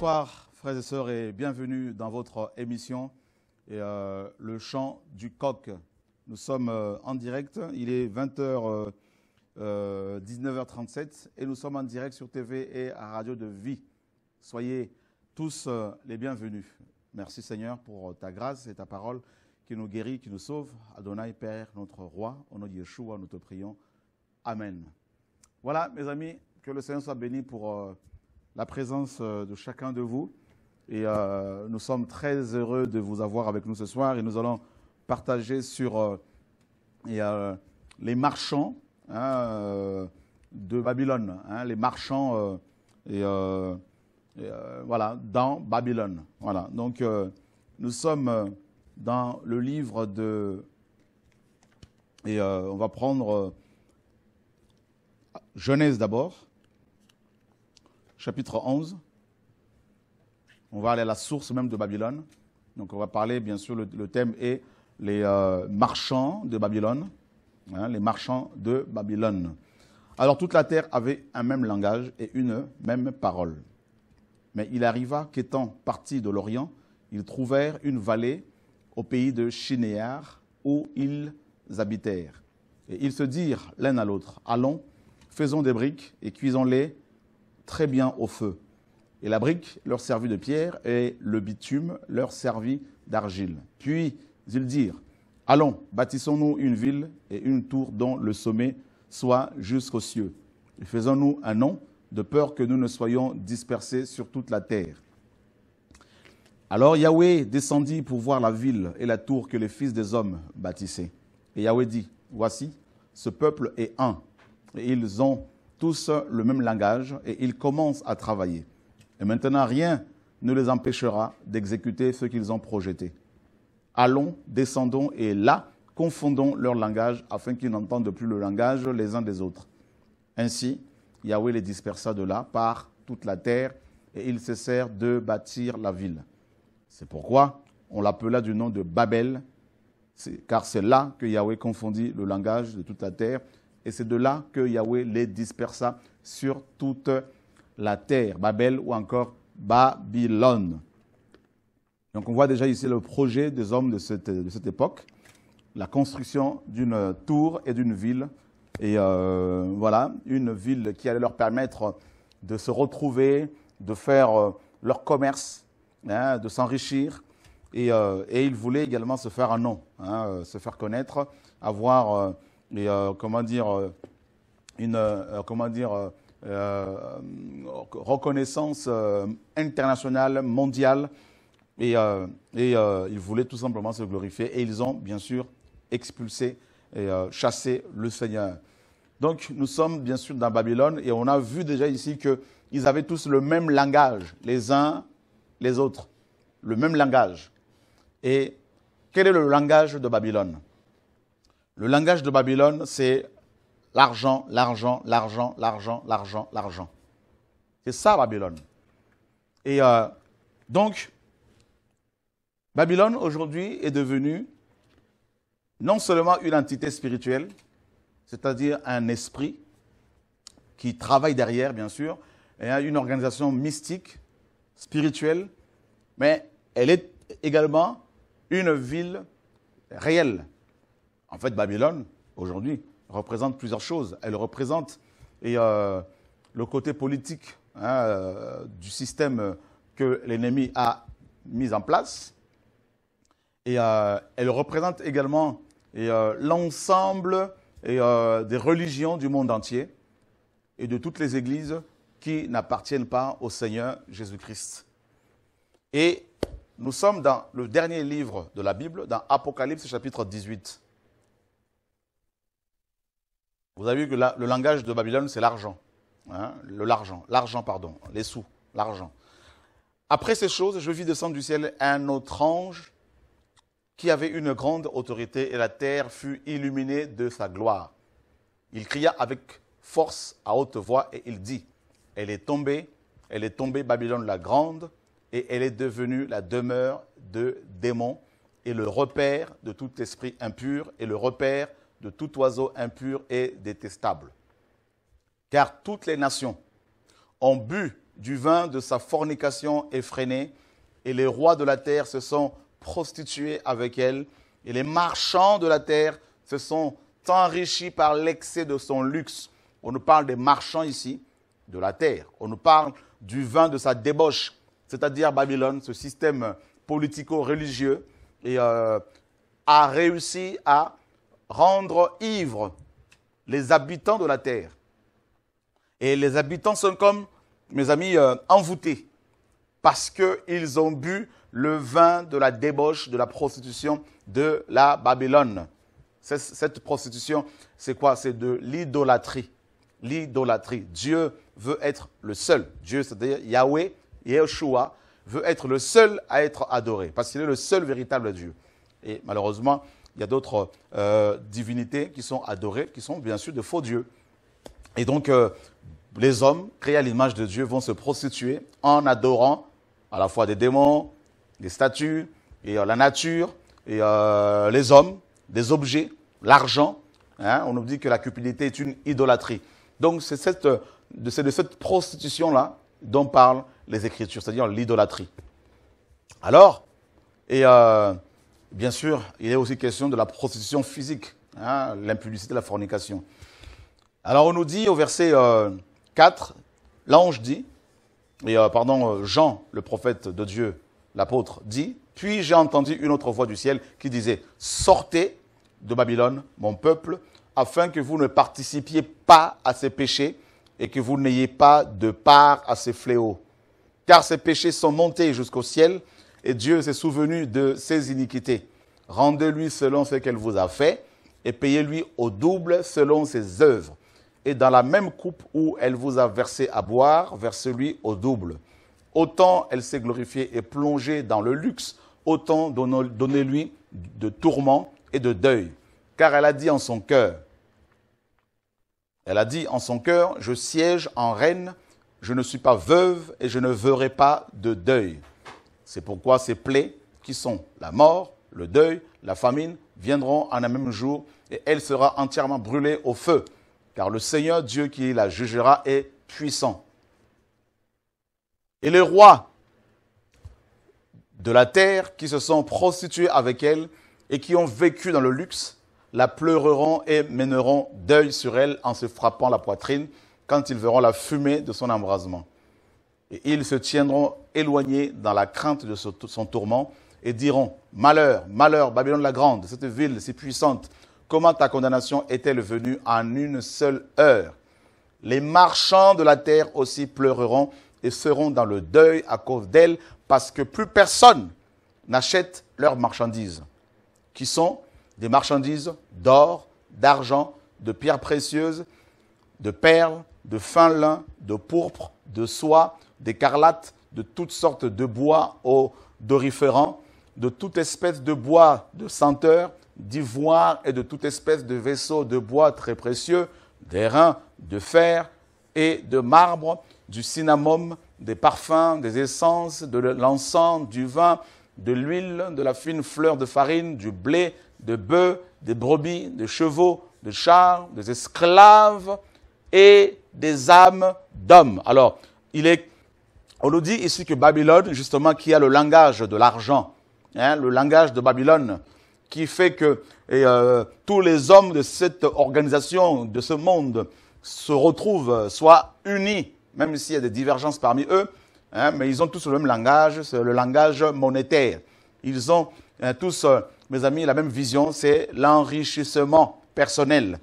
Bonsoir frères et sœurs et bienvenue dans votre émission euh, Le chant du coq. Nous sommes euh, en direct, il est 20h, euh, 19h37 et nous sommes en direct sur TV et à Radio de Vie. Soyez tous les bienvenus. Merci Seigneur pour ta grâce et ta parole qui nous guérit, qui nous sauve. Adonai Père, notre roi, au nom de Yeshua, nous te prions. Amen. Voilà mes amis, que le Seigneur soit béni pour la présence euh, de chacun de vous. Et euh, nous sommes très heureux de vous avoir avec nous ce soir. Et nous allons partager sur euh, les marchands hein, de Babylone. Hein, les marchands et, et, voilà, dans Babylone. Voilà. Donc, nous sommes dans le livre de... Et on va prendre Genèse d'abord chapitre 11. On va aller à la source même de Babylone. Donc on va parler, bien sûr, le, thème est les euh, marchands de Babylone. Hein, les marchands de Babylone. Alors toute la terre avait un même langage et une même parole. Mais il arriva qu'étant partis de l'Orient, ils trouvèrent une vallée au pays de Chinéar, où ils habitèrent. Et ils se dirent l'un à l'autre, allons, faisons des briques et cuisons-les très bien au feu. Et la brique leur servit de pierre et le bitume leur servit d'argile. Puis ils dirent, allons, bâtissons-nous une ville et une tour dont le sommet soit jusqu'aux cieux. Et faisons-nous un nom de peur que nous ne soyons dispersés sur toute la terre. Alors Yahweh descendit pour voir la ville et la tour que les fils des hommes bâtissaient. Et Yahweh dit, voici, ce peuple est un, et ils ont tous le même langage et ils commencent à travailler. Et maintenant, rien ne les empêchera d'exécuter ce qu'ils ont projeté. Allons, descendons et là, confondons leur langage afin qu'ils n'entendent plus le langage les uns des autres. Ainsi, Yahweh les dispersa de là par toute la terre et ils cessèrent de bâtir la ville. C'est pourquoi on l'appela du nom de Babel, car c'est là que Yahweh confondit le langage de toute la terre et c'est de là que Yahweh les dispersa sur toute la terre, Babel ou encore Babylone. Donc on voit déjà ici le projet des hommes de cette, de cette époque, la construction d'une tour et d'une ville. Et euh, voilà, une ville qui allait leur permettre de se retrouver, de faire euh, leur commerce, hein, de s'enrichir. Euh, et, ils voulaient également se faire un nom, hein, se faire connaître, avoir et, euh, comment dire, euh, une, euh, comment dire, reconnaissance internationale, mondiale. Et, et ils voulaient tout simplement se glorifier. Et ils ont, bien sûr, expulsé et chassé le Seigneur. Donc, nous sommes bien sûr dans Babylone et on a vu déjà ici qu'ils avaient tous le même langage, les uns les autres. Le même langage. Et quel est le langage de Babylone le langage de Babylone, c'est l'argent, l'argent, l'argent, l'argent, l'argent, l'argent. C'est ça Babylone. Et euh, donc, Babylone aujourd'hui est devenue non seulement une entité spirituelle, c'est-à-dire un esprit qui travaille derrière, bien sûr, et une organisation mystique, spirituelle, mais elle est également une ville réelle, en fait, Babylone, aujourd'hui, représente plusieurs choses. Elle représente euh, le côté politique hein, euh, du système que l'ennemi a mis en place. Et euh, elle représente également l'ensemble des religions du monde entier et de toutes les églises qui n'appartiennent pas au Seigneur Jésus-Christ. Et nous sommes dans le dernier livre de la Bible, dans Apocalypse chapitre 18. Vous avez vu que le langage de Babylone, c'est l'argent. Hein, le l'argent, l'argent, pardon, les sous, l'argent. Après ces choses, je vis descendre du ciel un autre ange qui avait une grande autorité et la terre fut illuminée de sa gloire. Il cria avec force à haute voix et il dit, elle est tombée, elle est tombée Babylone la grande et elle est devenue la demeure de démons et le repère de tout esprit impur et le repère de tout oiseau impur et détestable. Car toutes les nations ont bu du vin de sa fornication effrénée, et les rois de la terre se sont prostitués avec elle, et les marchands de la terre se sont enrichis par l'excès de son luxe. On nous parle des marchands ici, de la terre. On nous parle du vin de sa débauche, c'est-à-dire Babylone, ce système politico-religieux, euh, a réussi à rendre ivres les habitants de la terre. Et les habitants sont comme, mes amis, euh, envoûtés parce qu'ils ont bu le vin de la débauche, de la prostitution de la Babylone. Cette prostitution, c'est quoi C'est de l'idolâtrie. L'idolâtrie. Dieu veut être le seul. Dieu, c'est-à-dire Yahweh, Yeshua, veut être le seul à être adoré, parce qu'il est le seul véritable Dieu. Et malheureusement, il y a d'autres euh, divinités qui sont adorées, qui sont bien sûr de faux dieux. Et donc, euh, les hommes créés à l'image de Dieu vont se prostituer en adorant à la fois des démons, des statues, et euh, la nature, et les hommes, des objets, l'argent. Hein. on nous dit que la cupidité est une idolâtrie. Donc, c'est de cette prostitution-là dont parlent les Écritures, c'est-à-dire l'idolâtrie. Alors, et Bien sûr, il est aussi question de la prostitution physique, l'impunité hein, l'impudicité, la fornication. Alors on nous dit au verset 4, euh, l'ange dit, et euh, pardon, euh, Jean, le prophète de Dieu, l'apôtre, dit, puis j'ai entendu une autre voix du ciel qui disait, sortez de Babylone, mon peuple, afin que vous ne participiez pas à ces péchés et que vous n'ayez pas de part à ces fléaux. Car ces péchés sont montés jusqu'au ciel et Dieu s'est souvenu de ses iniquités. Rendez-lui selon ce qu'elle vous a fait et payez-lui au double selon ses œuvres. Et dans la même coupe où elle vous a versé à boire, versez-lui au double. Autant elle s'est glorifiée et plongée dans le luxe, autant donnez-lui de tourments et de deuil. Car elle a dit en son cœur, elle a dit en son cœur, je siège en reine, je ne suis pas veuve et je ne verrai pas de deuil. C'est pourquoi ces plaies, qui sont la mort, le deuil, la famine, viendront en un même jour, et elle sera entièrement brûlée au feu, car le Seigneur Dieu qui la jugera est puissant. Et les rois de la terre qui se sont prostitués avec elle et qui ont vécu dans le luxe, la pleureront et mèneront deuil sur elle en se frappant la poitrine quand ils verront la fumée de son embrasement. Et ils se tiendront éloignés dans la crainte de son tourment et diront Malheur, malheur, Babylone la Grande, cette ville si puissante, comment ta condamnation est-elle venue en une seule heure Les marchands de la terre aussi pleureront et seront dans le deuil à cause d'elle, parce que plus personne n'achète leurs marchandises, qui sont des marchandises d'or, d'argent, de pierres précieuses, de perles, de fin lin, de pourpre, de soie, d'écarlate, de toutes sortes de bois odoriférants, de toute espèce de bois de senteur, d'ivoire et de toute espèce de vaisseau de bois très précieux, reins de fer et de marbre, du cinnamome, des parfums, des essences, de l'encens, du vin, de l'huile, de la fine fleur de farine, du blé, de bœufs, des brebis, des chevaux, des chars, des esclaves et des âmes d'hommes. Alors, il est on nous dit ici que Babylone, justement, qui a le langage de l'argent, hein, le langage de Babylone, qui fait que euh, tous les hommes de cette organisation, de ce monde, se retrouvent, soient unis, même s'il y a des divergences parmi eux, hein, mais ils ont tous le même langage, c'est le langage monétaire. Ils ont hein, tous, euh, mes amis, la même vision, c'est l'enrichissement personnel.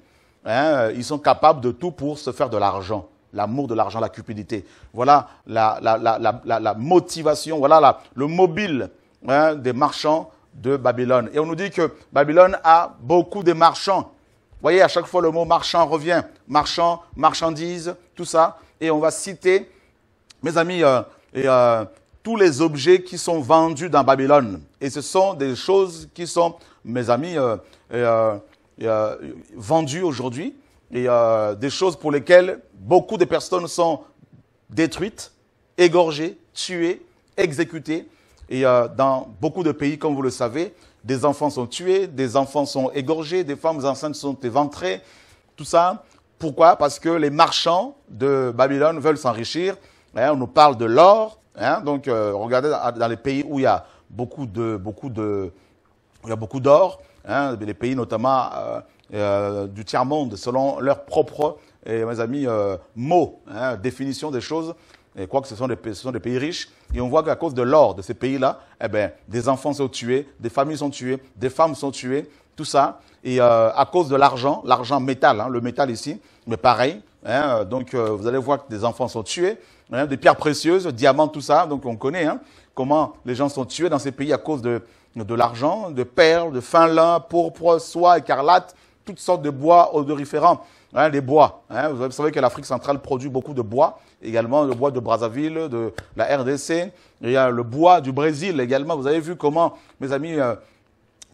ils sont capables de tout pour se faire de l'argent l'amour de l'argent, la cupidité. Voilà la, motivation, voilà le mobile hein, des marchands de Babylone. Et on nous dit que Babylone a beaucoup de marchands. Vous voyez, à chaque fois, le mot marchand revient. Marchand, marchandise, tout ça. Et on va citer, mes amis, euh, et, euh, tous les objets qui sont vendus dans Babylone. Et ce sont des choses qui sont, mes amis, euh, vendues aujourd'hui et, a euh, des choses pour lesquelles beaucoup de personnes sont détruites, égorgées, tuées, exécutées. Et euh, dans beaucoup de pays, comme vous le savez, des enfants sont tués, des enfants sont égorgés, des femmes enceintes sont éventrées. Tout ça, pourquoi Parce que les marchands de Babylone veulent s'enrichir. Hein, on nous parle de l'or. Hein. donc, euh, regardez dans les pays où il y a beaucoup de, beaucoup de, il y a beaucoup d'or. Hein, les pays notamment euh, du tiers-monde, selon leurs propres, mes amis, euh, mots, hein, définition des choses. Et que ce ce sont des pays riches, et on voit qu'à cause de l'or de ces pays-là, eh ben, des enfants sont tués, des familles sont tuées, des femmes sont tuées, tout ça. Et euh, à cause de l'argent, l'argent métal, hein, le métal ici, mais pareil. Hein, donc vous allez voir que des enfants sont tués, hein, des pierres précieuses, diamants, tout ça. Donc on connaît comment les gens sont tués dans ces pays à cause de, de l'argent, de perles, de fin lin, pourpre, soie, écarlate, toutes sortes de bois odoriférants, hein, les bois. Hein. Vous savez que l'Afrique centrale produit beaucoup de bois, également le bois de Brazzaville, de la RDC. Il y a le bois du Brésil également. Vous avez vu comment, mes amis, euh,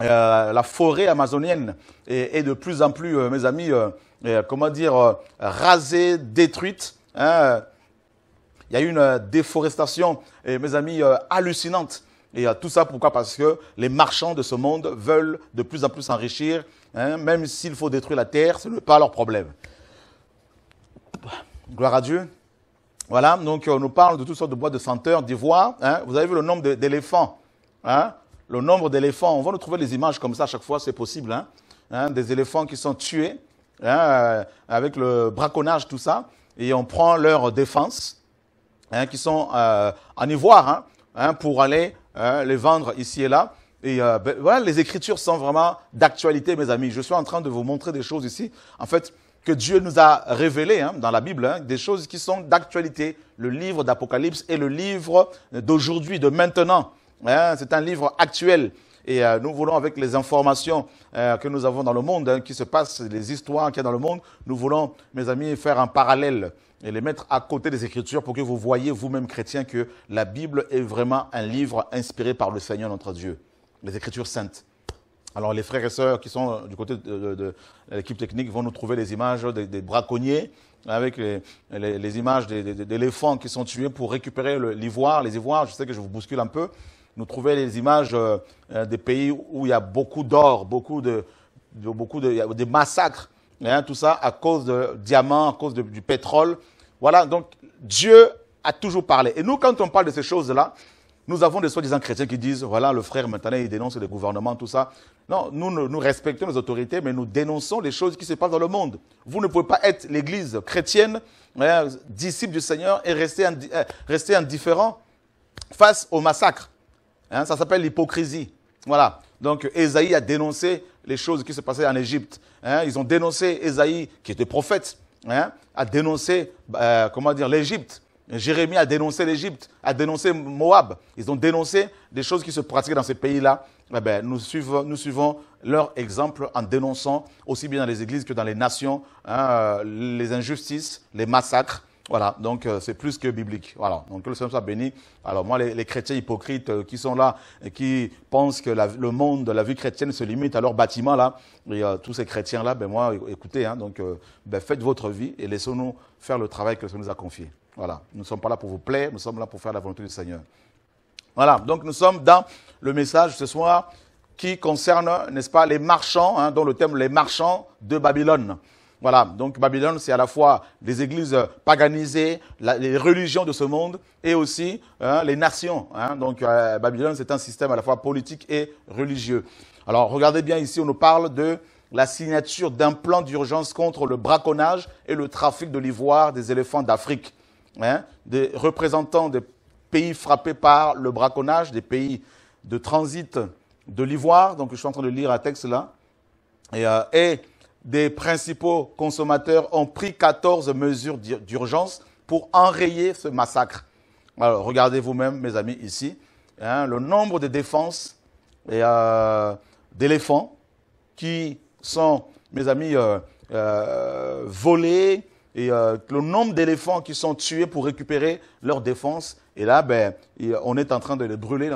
euh, la forêt amazonienne est, de plus en plus, euh, mes amis, comment dire, rasée, détruite. Hein. Il y a une déforestation, mes amis, hallucinante. Et tout ça pourquoi Parce que les marchands de ce monde veulent de plus en plus s'enrichir Hein, même s'il faut détruire la terre, ce n'est pas leur problème. Gloire à Dieu. Voilà, donc euh, on nous parle de toutes sortes de bois de senteurs d'ivoire. Hein. vous avez vu le nombre d'éléphants. Hein. le nombre d'éléphants. On va nous trouver les images comme ça à chaque fois, c'est possible. des éléphants qui sont tués euh, avec le braconnage, tout ça. Et on prend leurs défenses, qui sont euh, en ivoire, pour aller les vendre ici et là. Et euh, ben, voilà, les Écritures sont vraiment d'actualité, mes amis. Je suis en train de vous montrer des choses ici, en fait, que Dieu nous a révélées hein, dans la Bible, hein, des choses qui sont d'actualité. Le livre d'Apocalypse est le livre d'aujourd'hui, de maintenant. Hein, c'est un livre actuel. Et euh, nous voulons, avec les informations euh, que nous avons dans le monde, hein, qui se passent, les histoires qu'il y a dans le monde, nous voulons, mes amis, faire un parallèle et les mettre à côté des Écritures pour que vous voyez, vous-même chrétiens, que la Bible est vraiment un livre inspiré par le Seigneur notre Dieu les Écritures saintes. Alors les frères et sœurs qui sont euh, du côté de, l'équipe technique vont nous trouver les images des, braconniers avec les, images d'éléphants qui sont tués pour récupérer l'ivoire, les ivoires. Je sais que je vous bouscule un peu. Nous trouver les images euh, euh, des pays où il y a beaucoup d'or, beaucoup de, massacres, hein, tout ça à cause de diamants, à cause du pétrole. Voilà. Donc Dieu a toujours parlé. Et nous, quand on parle de ces choses-là, nous avons des soi-disant chrétiens qui disent, voilà, le frère maintenant, il dénonce le gouvernement, tout ça. Non, nous, respectons les autorités, mais nous dénonçons les choses qui se passent dans le monde. Vous ne pouvez pas être l'église chrétienne, hein, disciple du Seigneur, et rester, euh, indifférent face au massacre. Hein, ça s'appelle l'hypocrisie. Voilà. Donc, Esaïe a dénoncé les choses qui se passaient en Égypte. Hein, ils ont dénoncé Esaïe, qui était prophète, a dénoncé, euh, comment dire, l'Égypte. Jérémie a dénoncé l'Égypte, a dénoncé Moab. Ils ont dénoncé des choses qui se pratiquaient dans ces pays-là. Eh ben, nous, suivons, nous suivons leur exemple en dénonçant, aussi bien dans les églises que dans les nations, hein, euh, les injustices, les massacres. Voilà, donc euh, c'est plus que biblique. Voilà, donc que le Seigneur soit béni. Alors moi, les, chrétiens hypocrites euh, qui sont là, et qui pensent que le monde, la vie chrétienne se limite à leur bâtiment là, et tous ces chrétiens là, ben moi, écoutez, hein, donc ben, faites votre vie et laissons-nous faire le travail que le Seigneur nous a confié. Voilà, nous ne sommes pas là pour vous plaire, nous sommes là pour faire la volonté du Seigneur. Voilà, donc nous sommes dans le message ce soir qui concerne, n'est-ce pas, les marchands, hein, dont le thème les marchands de Babylone. Voilà, donc Babylone, c'est à la fois les églises paganisées, les religions de ce monde et aussi hein, les nations. Hein. Donc euh, Babylone, c'est un système à la fois politique et religieux. Alors regardez bien ici, on nous parle de la signature d'un plan d'urgence contre le braconnage et le trafic de l'ivoire des éléphants d'Afrique. Hein, des représentants des pays frappés par le braconnage, des pays de transit de l'ivoire, donc je suis en train de lire un texte là, et, euh, des principaux consommateurs ont pris 14 mesures d'urgence pour enrayer ce massacre. Alors regardez vous-même, mes amis, ici, hein, le nombre de défenses euh, d'éléphants qui sont, mes amis, euh, volés, et euh, le nombre d'éléphants qui sont tués pour récupérer leur défense. Et là, ben, on est en train de les brûler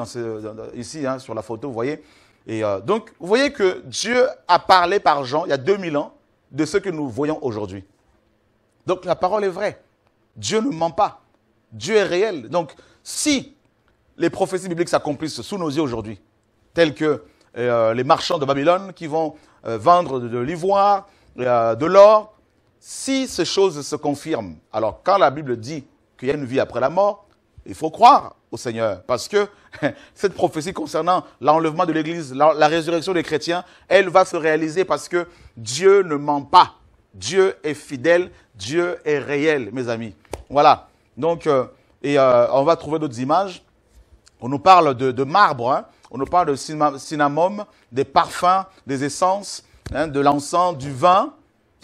ici, hein, sur la photo, vous voyez. Euh, donc, vous voyez que Dieu a parlé par Jean il y a 2000 ans de ce que nous voyons aujourd'hui. Donc, la parole est vraie. Dieu ne ment pas. Dieu est réel. Donc, si les prophéties bibliques s'accomplissent sous nos yeux aujourd'hui, telles que euh, les marchands de Babylone qui vont vendre de l'ivoire, de l'or, si ces choses se confirment, alors quand la Bible dit qu'il y a une vie après la mort, il faut croire au Seigneur. Parce que cette prophétie concernant l'enlèvement de l'Église, la, résurrection des chrétiens, elle va se réaliser parce que Dieu ne ment pas. Dieu est fidèle, Dieu est réel, mes amis. Voilà. Donc, euh, et euh, on va trouver d'autres images. On nous parle de, marbre, hein. on nous parle de cinnamome, des parfums, des essences, hein, de l'encens, du vin.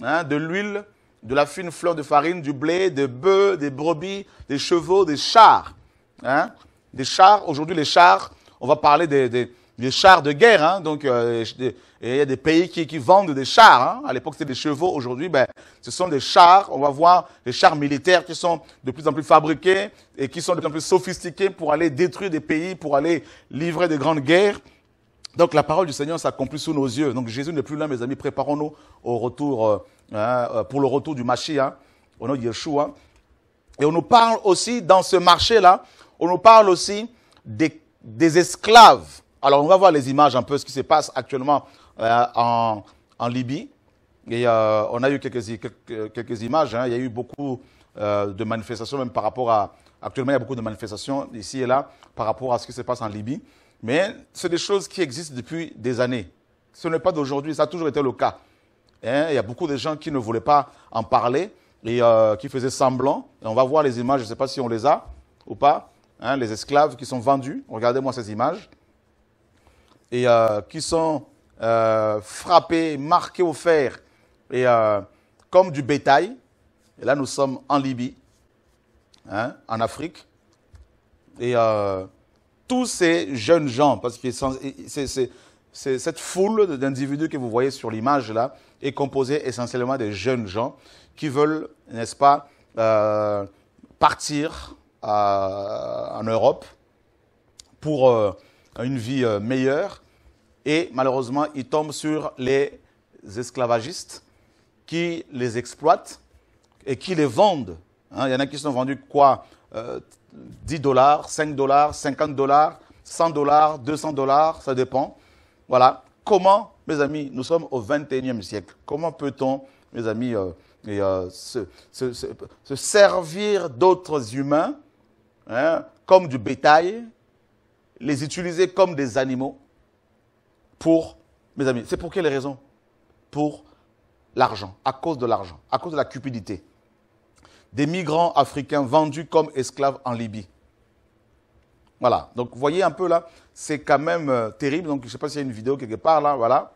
Hein, de l'huile, de la fine fleur de farine, du blé, des bœufs, des brebis, des chevaux, des chars. Hein. des chars, aujourd'hui les chars, on va parler des, chars de guerre. Hein. Euh, il y a des pays qui, vendent des chars. À l'époque, c'était des chevaux. Aujourd'hui, ben, ce sont des chars. On va voir des chars militaires qui sont de plus en plus fabriqués et qui sont de plus en plus sophistiqués pour aller détruire des pays, pour aller livrer des grandes guerres. Donc la parole du Seigneur s'accomplit sous nos yeux. Donc Jésus n'est plus là, mes amis. Préparons-nous au retour, euh, hein, euh, pour le retour du Mashiach, hein, au nom de Yeshua. Et on nous parle aussi, dans ce marché-là, on nous parle aussi des, esclaves. Alors on va voir les images un peu, de ce qui se passe actuellement euh, en, Libye. Et on a eu quelques, images. Hein. Il y a eu beaucoup de manifestations, même par rapport à... Actuellement, il y a beaucoup de manifestations ici et là par rapport à ce qui se passe en Libye. Mais c'est des choses qui existent depuis des années. Ce n'est pas d'aujourd'hui, ça a toujours été le cas. Hein, il y a beaucoup de gens qui ne voulaient pas en parler et euh, qui faisaient semblant. on va voir les images, je ne sais pas si on les a ou pas, hein, les esclaves qui sont vendus. Regardez-moi ces images. Et euh, qui sont euh, frappés, marqués au fer, et, comme du bétail. Et là, nous sommes en Libye, hein, en Afrique. Et tous ces jeunes gens, parce que c'est cette foule d'individus que vous voyez sur l'image là est composée essentiellement de jeunes gens qui veulent, n'est-ce pas, euh, partir en Europe pour euh, une vie euh, meilleure. Et malheureusement, ils tombent sur les esclavagistes qui les exploitent et qui les vendent. Hein. il y en a qui sont vendus quoi 10 dollars, 5 dollars, 50 dollars, 100 dollars, 200 dollars, ça dépend. Voilà. Comment, mes amis, nous sommes au 21e siècle. Comment peut-on, mes amis, euh, euh, se, servir d'autres humains hein, comme du bétail, les utiliser comme des animaux pour, mes amis, c'est pour quelles raisons Pour l'argent, à cause de l'argent, à cause de la cupidité des migrants africains vendus comme esclaves en Libye. Voilà, donc vous voyez un peu là, c'est quand même euh, terrible. Donc je ne sais pas s'il y a une vidéo quelque part là, voilà.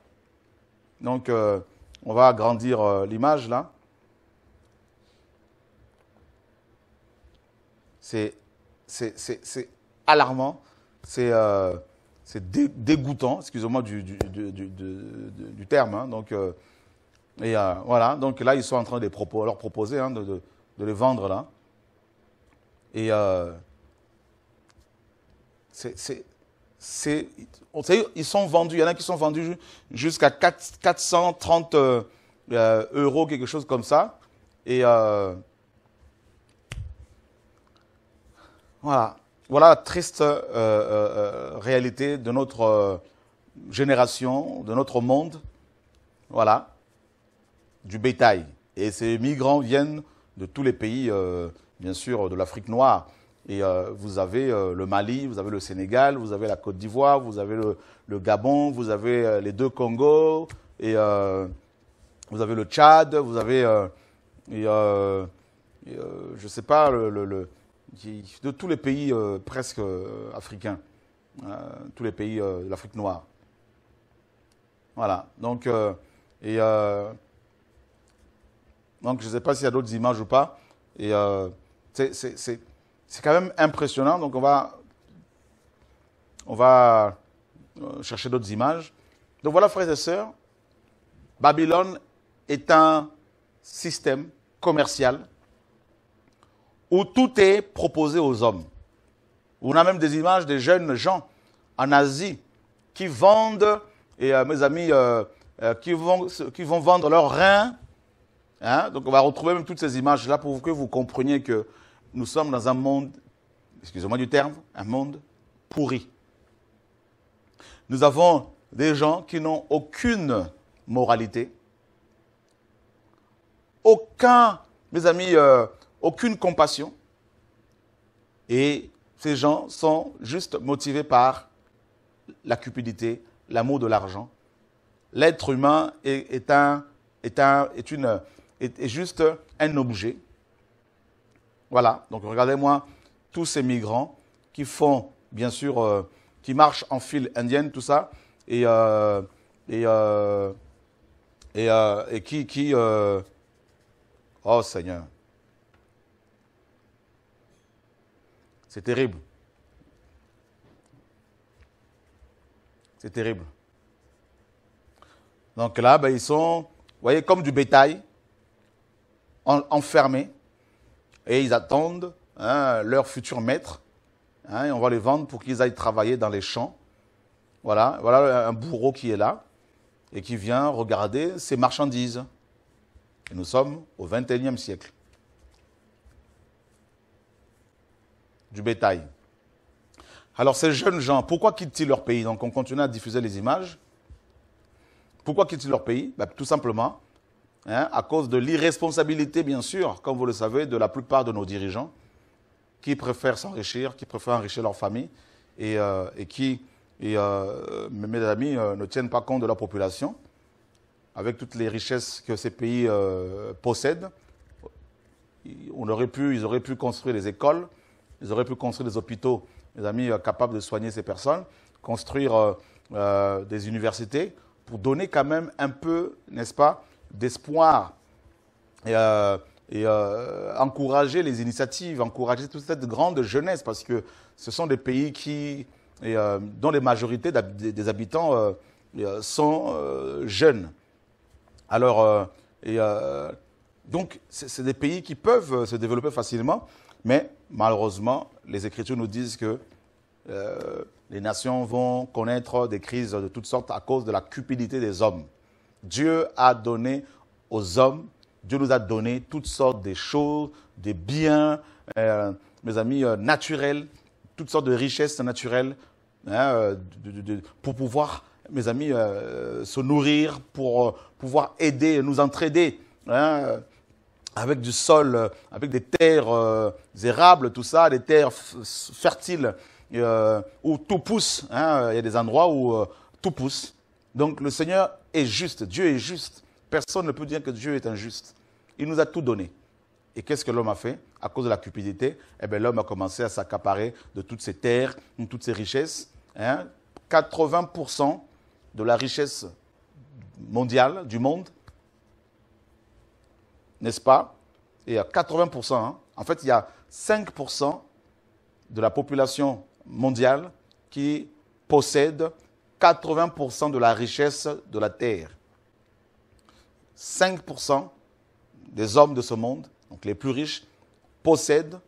Donc euh, on va agrandir euh, l'image là. C'est alarmant, c'est dégoûtant, excusez-moi du, du, terme. Hein. donc, et, voilà, donc là ils sont en train de leur proposer hein, de de les vendre là. Et euh, c'est, ils sont vendus, il y en a qui sont vendus jusqu'à 430 euh, euh, euros, quelque chose comme ça. Et euh, voilà, voilà la triste réalité de notre génération, de notre monde. Voilà, du bétail. Et ces migrants viennent de tous les pays, euh, bien sûr, de l'Afrique noire. Et euh, vous avez euh, le Mali, vous avez le Sénégal, vous avez la Côte d'Ivoire, vous avez le, Gabon, vous avez les deux Congos, et vous avez le Tchad, vous avez, je ne sais pas, le, de tous les pays presque africains, tous les pays de l'Afrique noire. Voilà. Donc, et donc, je ne sais pas s'il y a d'autres images ou pas. Et euh, c'est quand même impressionnant. Donc, on va, on va euh, chercher d'autres images. Donc, voilà, frères et sœurs, Babylone est un système commercial où tout est proposé aux hommes. On a même des images des jeunes gens en Asie qui vendent, et euh, mes amis, qui, vont, qui vont vendre leurs reins Hein? Donc on va retrouver même toutes ces images-là pour que vous compreniez que nous sommes dans un monde, excusez-moi du terme, un monde pourri. Nous avons des gens qui n'ont aucune moralité, aucun, mes amis, euh, aucune compassion. Et ces gens sont juste motivés par la cupidité, l'amour de l'argent. L'être humain est, est, un, est, un, est une est, juste un objet. Voilà, donc regardez-moi tous ces migrants qui font, bien sûr, euh, qui marchent en file indienne, tout ça, et, euh, euh, et, qui... qui Oh Seigneur. C'est terrible. C'est terrible. Donc là, ben, ils sont, vous voyez, comme du bétail, en, enfermés et ils attendent hein, leur futur maître. Hein, et on va les vendre pour qu'ils aillent travailler dans les champs. Voilà, voilà un bourreau qui est là et qui vient regarder ses marchandises. Et nous sommes au XXIe siècle. Du bétail. Alors ces jeunes gens, pourquoi quittent-ils leur pays Donc on continue à diffuser les images. Pourquoi quittent-ils leur pays ben, Tout simplement Hein, à cause de l'irresponsabilité, bien sûr, comme vous le savez, de la plupart de nos dirigeants qui préfèrent s'enrichir, qui préfèrent enrichir leur famille et, euh, qui, euh, mes amis, euh, ne tiennent pas compte de la population avec toutes les richesses que ces pays possèdent. On aurait pu, ils auraient pu construire des écoles, ils auraient pu construire des hôpitaux, mes amis, capables de soigner ces personnes, construire des universités pour donner quand même un peu, n'est-ce pas, d'espoir et, euh, euh, encourager les initiatives, encourager toute cette grande jeunesse, parce que ce sont des pays euh, dont les majorités des habitants sont jeunes. Alors, et, donc, c'est des pays qui peuvent se développer facilement, mais malheureusement, les Écritures nous disent que les nations vont connaître des crises de toutes sortes à cause de la cupidité des hommes. Dieu a donné aux hommes, Dieu nous a donné toutes sortes de choses, des biens, euh, mes amis, euh, naturels, toutes sortes de richesses naturelles hein, euh, pour pouvoir, mes amis, se nourrir, pour pouvoir aider, nous entraider. Hein, avec du sol, avec des terres érables, tout ça, des terres fertiles, où tout pousse. Hein, il y a des endroits où tout pousse. Donc le Seigneur est juste, Dieu est juste. Personne ne peut dire que Dieu est injuste. Il nous a tout donné. Et qu'est-ce que l'homme a fait À cause de la cupidité, eh bien, l'homme a commencé à s'accaparer de toutes ses terres, de toutes ses richesses. 80% hein. de la richesse mondiale, du monde, n'est-ce pas Et à 80%, hein. en fait, il y a 5% de la population mondiale qui possède 80% de la richesse de la terre. 5% des hommes de ce monde, donc les plus riches, possèdent,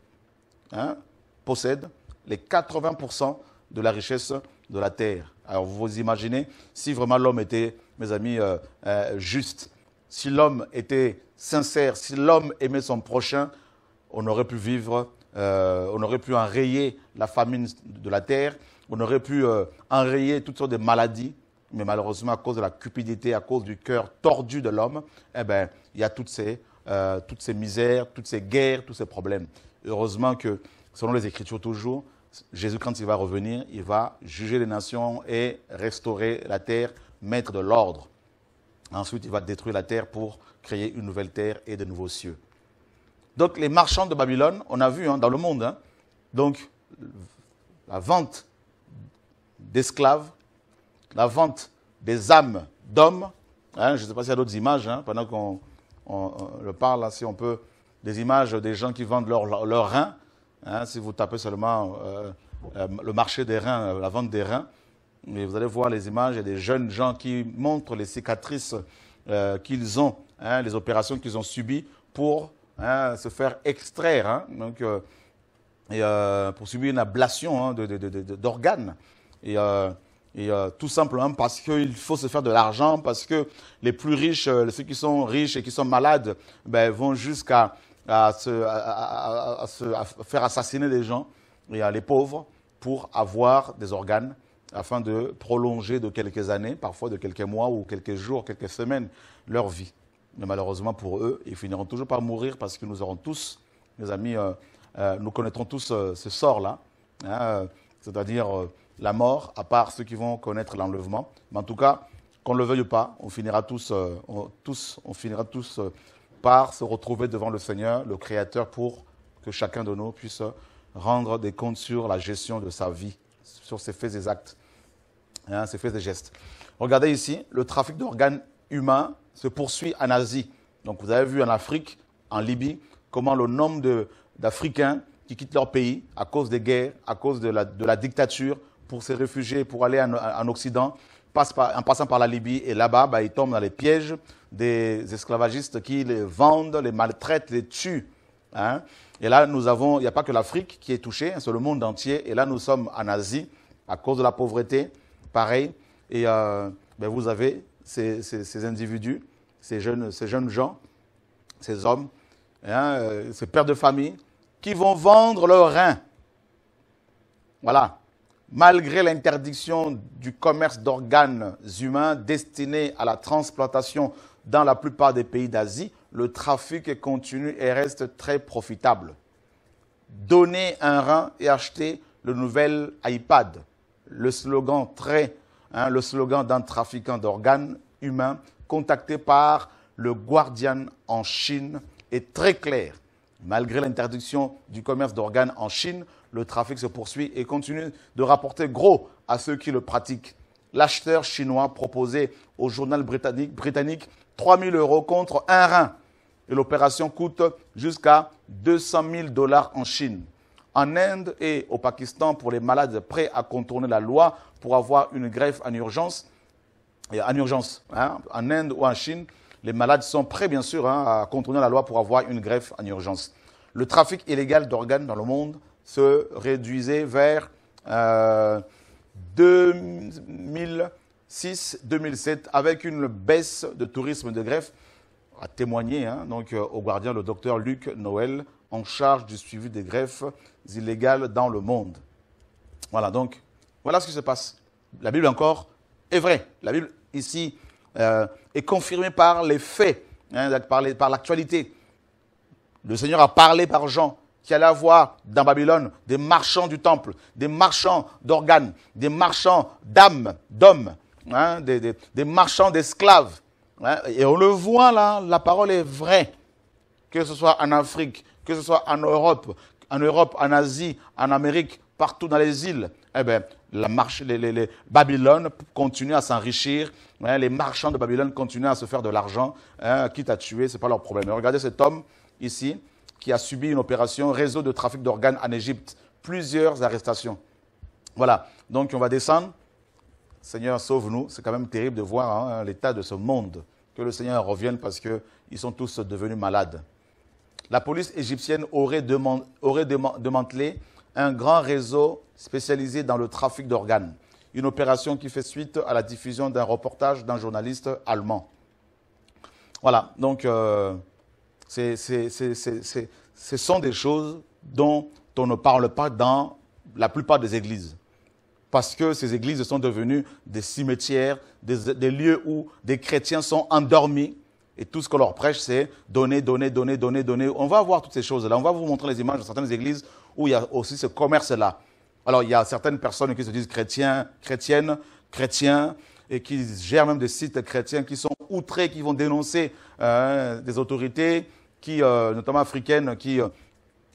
hein, possèdent les 80% de la richesse de la terre. Alors vous vous imaginez, si vraiment l'homme était, mes amis, euh, euh, juste, si l'homme était sincère, si l'homme aimait son prochain, on aurait pu vivre, euh, on aurait pu enrayer la famine de la terre, on aurait pu euh, enrayer toutes sortes de maladies, mais malheureusement, à cause de la cupidité, à cause du cœur tordu de l'homme, eh bien, il y a toutes ces, euh, toutes ces misères, toutes ces guerres, tous ces problèmes. Heureusement que, selon les Écritures toujours, Jésus, quand il va revenir, il va juger les nations et restaurer la terre, mettre de l'ordre. Ensuite, il va détruire la terre pour créer une nouvelle terre et de nouveaux cieux. Donc, les marchands de Babylone, on a vu hein, dans le monde, hein. donc la vente d'esclaves, la vente des âmes d'hommes. Hein, je ne sais pas s'il y a d'autres images, hein, pendant qu'on le parle, si on peut, des images des gens qui vendent leurs reins. Hein, si vous tapez seulement euh, euh, le marché des reins, euh, la vente des reins, mais vous allez voir les images, des jeunes gens qui montrent les cicatrices qu'ils ont, les opérations qu'ils ont subies pour se faire extraire, donc, pour subir une ablation d'organes. Et, euh, euh, tout simplement parce qu'il faut se faire de l'argent, parce que les plus riches, euh, ceux qui sont riches et qui sont malades, ben, vont jusqu'à à, faire assassiner des gens et les pauvres pour avoir des organes afin de prolonger de quelques années, parfois de quelques mois ou quelques jours, quelques semaines, leur vie. Mais malheureusement pour eux, ils finiront toujours par mourir parce que nous aurons tous, mes amis, nous connaîtrons tous ce sort-là, hein, c'est-à-dire la mort, à part ceux qui vont connaître l'enlèvement. Mais en tout cas, qu'on ne le veuille pas, on finira tous, euh, finira tous euh, par se retrouver devant le Seigneur, le Créateur, pour que chacun de nous puisse rendre des comptes sur la gestion de sa vie, sur ses faits et actes, hein, ses faits et gestes. Regardez ici, le trafic d'organes humains se poursuit en Asie. Donc vous avez vu en Afrique, en Libye, comment le nombre d'Africains qui quittent leur pays à cause des guerres, à cause de la dictature, pour se réfugiés, pour aller en, Occident, en passant par la Libye. Et là-bas, bah, ils tombent dans les pièges des esclavagistes qui les vendent, les maltraitent, les tuent. Hein. Et là, nous avons, il n'y a pas que l'Afrique qui est touchée, hein, c'est le monde entier. Et là, nous sommes en Asie, à cause de la pauvreté, pareil. Et euh, ben, vous avez ces, individus, ces jeunes, gens, ces hommes, hein, euh, ces pères de famille, qui vont vendre leurs reins. Voilà. Malgré l'interdiction du commerce d'organes humains destinés à la transplantation dans la plupart des pays d'Asie, le trafic continue et reste très profitable. Donner un rein et acheter le nouvel iPad, le slogan hein, le slogan d'un trafiquant d'organes humains contacté par le Guardian en Chine est très clair. Malgré l'interdiction du commerce d'organes en Chine, le trafic se poursuit et continue de rapporter gros à ceux qui le pratiquent. L'acheteur chinois proposait au journal britannique, 3 000 euros contre un rein. Et l'opération coûte jusqu'à 200 000 dollars en Chine. En Inde et au Pakistan, pour les malades prêts à contourner la loi pour avoir une greffe en urgence, hein, en Inde ou en Chine, les malades sont prêts, bien sûr, hein, à contourner la loi pour avoir une greffe en urgence. Le trafic illégal d'organes dans le monde se réduisait vers 2006-2007 euh, avec une baisse de tourisme de greffe a témoigné hein, donc, euh, au gardien, le docteur Luc Noël en charge du suivi des greffes illégales dans le monde. Voilà donc, voilà ce qui se passe. La Bible encore est vraie. La Bible ici euh, est confirmée par les faits, hein, par l'actualité. le Seigneur a parlé par Jean qui allait avoir dans Babylone des marchands du temple, des marchands d'organes, des marchands d'âmes, d'hommes, hein, des, marchands d'esclaves. Hein. et on le voit là, la parole est vraie. Que ce soit en Afrique, que ce soit en Europe, en Europe, en Asie, en Amérique, partout dans les îles, eh ben, la marche, les, Babylones continuent Babylone continue à s'enrichir, hein. les marchands de Babylone continuent à se faire de l'argent, quitte à tuer, ce n'est pas leur problème. regardez cet homme ici, qui a subi une opération réseau de trafic d'organes en Égypte. Plusieurs arrestations. Voilà, donc on va descendre. Seigneur, sauve-nous. C'est quand même terrible de voir hein, l'état de ce monde. Que le Seigneur revienne parce qu'ils sont tous devenus malades. La police égyptienne aurait, aurait démantelé un grand réseau spécialisé dans le trafic d'organes. Une opération qui fait suite à la diffusion d'un reportage d'un journaliste allemand. Voilà, donc euh, ce sont des choses dont on ne parle pas dans la plupart des églises. Parce que ces églises sont devenues des cimetières, des, lieux où des chrétiens sont endormis. Et tout ce qu'on leur prêche, c'est donner, donner, donner, donner, donner. On va voir toutes ces choses-là. On va vous montrer les images de certaines églises où il y a aussi ce commerce-là. Alors, il y a certaines personnes qui se disent chrétiens, chrétiennes, chrétiens, et qui gèrent même des sites chrétiens qui sont outrés, qui vont dénoncer euh, des autorités qui, euh, notamment africaines, qui euh,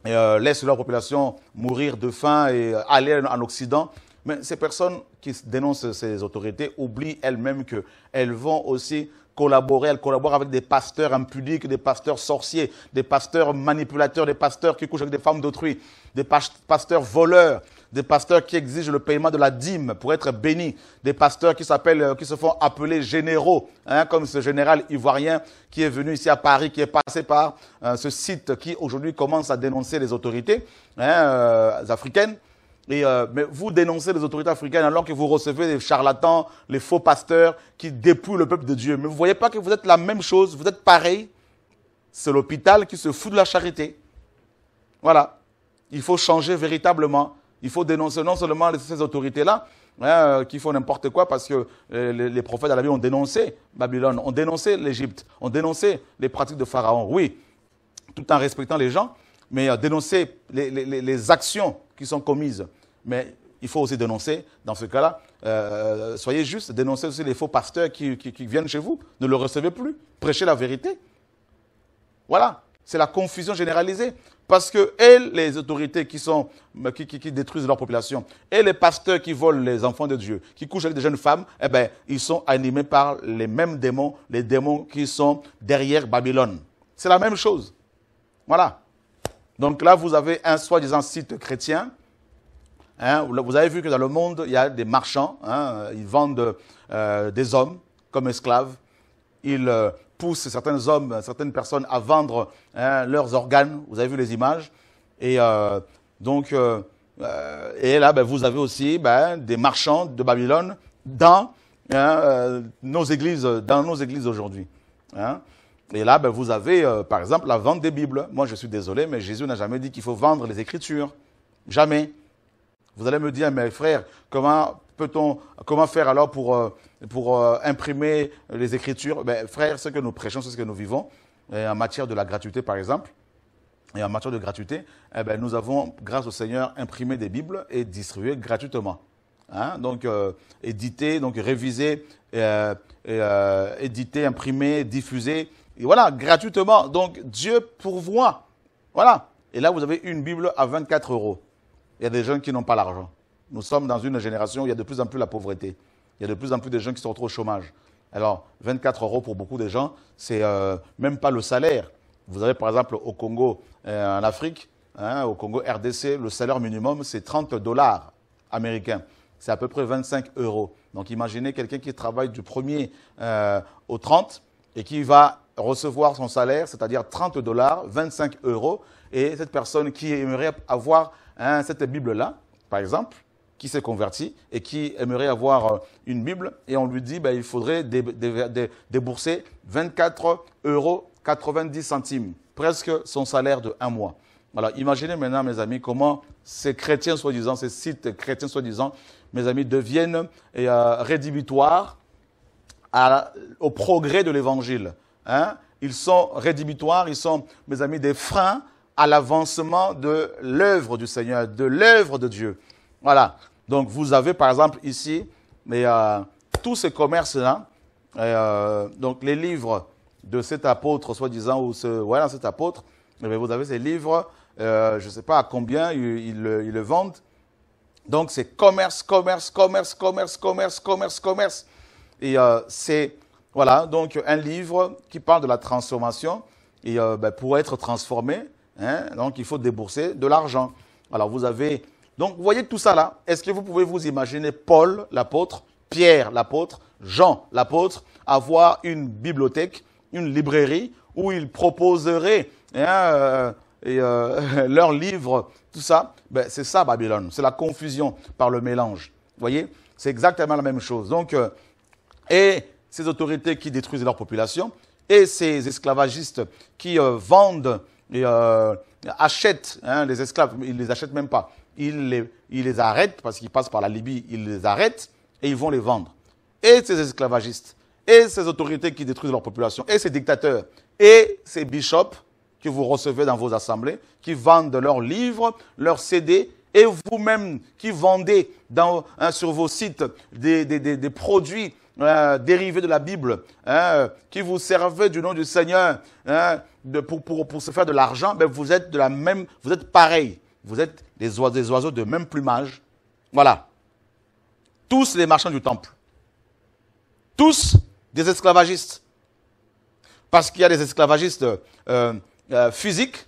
euh, laissent leur population mourir de faim et aller en Occident. Mais ces personnes qui dénoncent ces autorités oublient elles-mêmes qu'elles vont aussi collaborer, elles collaborent avec des pasteurs impudiques, des pasteurs sorciers, des pasteurs manipulateurs, des pasteurs qui couchent avec des femmes d'autrui, des pasteurs voleurs, des pasteurs qui exigent le paiement de la dîme pour être bénis, des pasteurs qui, s'appellent, euh, qui se font appeler généraux, hein, comme ce général ivoirien qui est venu ici à Paris, qui est passé par euh, ce site qui aujourd'hui commence à dénoncer les autorités hein, euh, africaines. Et mais vous dénoncez les autorités africaines alors que vous recevez les charlatans, les faux pasteurs qui dépouillent le peuple de Dieu. Mais vous ne voyez pas que vous êtes la même chose, vous êtes pareil. C'est l'hôpital qui se fout de la charité. Voilà. Il faut changer véritablement il faut dénoncer non seulement ces autorités-là, hein, euh, qui font n'importe quoi parce que euh, les, prophètes à la vie ont dénoncé Babylone, ont dénoncé l'Égypte, ont dénoncé les pratiques de Pharaon, oui, tout en respectant les gens, mais euh, dénoncer les, actions qui sont commises. Mais il faut aussi dénoncer, dans ce cas-là, soyez juste, dénoncez aussi les faux pasteurs qui viennent chez vous, ne le recevez plus, prêchez la vérité. Voilà, c'est la confusion généralisée. Parce que et les autorités euh, qui, qui, détruisent leur population, et les pasteurs qui volent les enfants de Dieu, qui couchent avec des jeunes femmes, eh bien, ils sont animés par les mêmes démons, les démons qui sont derrière Babylone. C'est la même chose. Voilà. Donc là, vous avez un soi-disant site chrétien. Hein, vous avez vu que dans le monde, il y a des marchands. Hein, ils vendent euh, des hommes comme esclaves. Ils, euh, poussent certains hommes, certaines personnes à vendre hein, leurs organes. Vous avez vu les images. Et euh, donc, euh, euh, et là, ben, vous avez aussi ben, des marchands de Babylone dans hein, nos églises, dans nos églises aujourd'hui. Hein. Et là, ben, vous avez, par exemple, la vente des Bibles. Moi, je suis désolé, mais Jésus n'a jamais dit qu'il faut vendre les Écritures. Jamais. Vous allez me dire, mais frère, comment peut-on, comment faire alors pour pour euh, imprimer les Écritures. Ben, ce que nous prêchons, c'est ce que nous vivons. Euh, en matière de la gratuité, par exemple, et en matière de gratuité, eh ben, nous avons, grâce au Seigneur, imprimé des Bibles et distribué gratuitement. Hein. Donc, euh, édité, donc révisé, édité, imprimé, diffusé. Et voilà, gratuitement. Donc, Dieu pourvoit. Voilà. Et là, vous avez une Bible à 24 euros. Il y a des gens qui n'ont pas l'argent. Nous sommes dans une génération où il y a de plus en plus la pauvreté il y a de plus en plus de gens qui se retrouvent au chômage. Alors, 24 euros pour beaucoup de gens, c'est euh, même pas le salaire. Vous avez par exemple au Congo, euh, en Afrique, hein, au Congo RDC, le salaire minimum, c'est 30 dollars américains. C'est à peu près 25 euros. Donc imaginez quelqu'un qui travaille du 1er euh, au 30 et qui va recevoir son salaire, c'est-à-dire 30 dollars, 25 euros. Et cette personne qui aimerait avoir hein, cette Bible-là, par exemple, qui s'est converti et qui aimerait avoir euh, une Bible, et on lui dit ben, il faudrait débourser 24,90 euros centimes, presque son salaire de un mois. Voilà, imaginez maintenant, mes amis, comment ces chrétiens soi-disant, ces sites chrétiens soi-disant, mes amis, deviennent euh, rédhibitoires au progrès de l'Évangile. Hein. Ils sont rédhibitoires, ils sont, mes amis, des freins à l'avancement de l'œuvre du Seigneur, de l'œuvre de Dieu. Voilà, donc vous avez par exemple ici mais, euh, tous ces commerces-là, euh, donc les livres de cet apôtre, soi-disant, ou ce, voilà cet apôtre, mais eh vous avez ces livres, euh, je ne sais pas à combien ils, le vendent. Donc c'est commerce, commerce, commerce, commerce, commerce, commerce, commerce. Et c'est, voilà, donc un livre qui parle de la transformation. Et ben, pour être transformé, hein, donc il faut débourser de l'argent. Alors vous avez donc, vous voyez tout ça là. Est-ce que vous pouvez vous imaginer Paul, l'apôtre, Pierre, l'apôtre, Jean, l'apôtre, avoir une bibliothèque, une librairie où ils proposeraient hein, euh, euh, leurs livres, tout ça ben, C'est ça, Babylone. C'est la confusion par le mélange. Vous voyez C'est exactement la même chose. Donc, euh, et ces autorités qui détruisent leur population, et ces esclavagistes qui vendent et achètent hein, les esclaves, ils ne les achètent même pas ils les, arrêtent, parce qu'ils passent par la Libye, ils les arrêtent et ils vont les vendre. Et ces esclavagistes, et ces autorités qui détruisent leur population, et ces dictateurs, et ces bishops que vous recevez dans vos assemblées, qui vendent leurs livres, leurs CD, et vous-même qui vendez hein, sur vos sites des, produits euh, dérivés de la Bible, hein, qui vous servez du nom du Seigneur hein, pour, se faire de l'argent, ben, vous êtes de la même, vous êtes pareil vous êtes des oiseaux, de même plumage. Voilà. Tous les marchands du temple. Tous des esclavagistes. Parce qu'il y a des esclavagistes euh, euh, physiques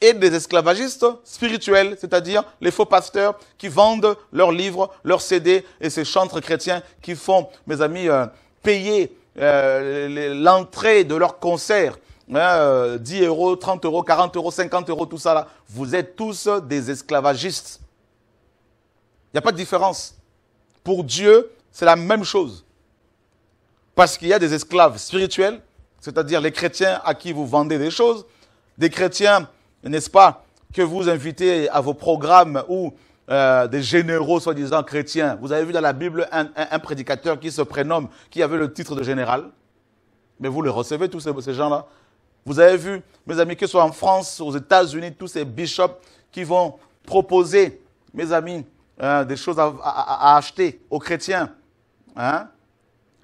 et des esclavagistes spirituels, c'est-à-dire les faux pasteurs qui vendent leurs livres, leurs CD et ces chantres chrétiens qui font, mes amis, euh, payer l'entrée de leurs concerts 10 hein, euh, euros, 30 euros, 40 euros, 50 euros, tout ça là, vous êtes tous des esclavagistes. Il n'y a pas de différence. Pour Dieu, c'est la même chose. Parce qu'il y a des esclaves spirituels, c'est-à-dire les chrétiens à qui vous vendez des choses, des chrétiens, n'est-ce pas, que vous invitez à vos programmes ou euh, des généraux soi-disant chrétiens. Vous avez vu dans la Bible un, prédicateur qui se prénomme, qui avait le titre de général, mais vous le recevez tous ces gens-là vous avez vu, mes amis, que ce soit en France, aux États-Unis, tous ces bishops qui vont proposer, mes amis, hein, des choses à, acheter aux chrétiens. Hein.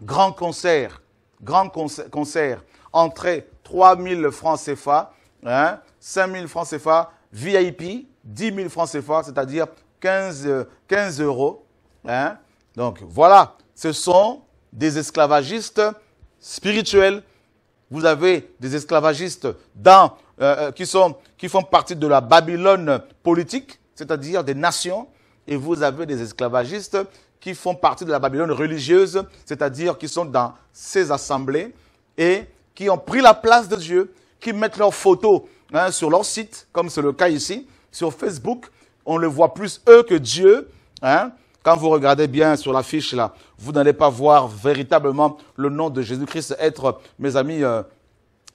Grand concert, grand concert, entrée 3 3000 francs CFA, 5 5000 francs CFA, VIP, 10 000 francs CFA, c'est-à-dire 15, 15, euros. Hein. Donc voilà, ce sont des esclavagistes spirituels vous avez des esclavagistes dans, euh, euh, qui, sont, qui font partie de la Babylone politique, c'est-à-dire des nations, et vous avez des esclavagistes qui font partie de la Babylone religieuse, c'est-à-dire qui sont dans ces assemblées et qui ont pris la place de Dieu, qui mettent leurs photos hein, sur leur site, comme c'est le cas ici, sur Facebook. On le voit plus eux que Dieu. Hein, quand vous regardez bien sur l'affiche là, vous n'allez pas voir véritablement le nom de Jésus-Christ être, mes amis, euh,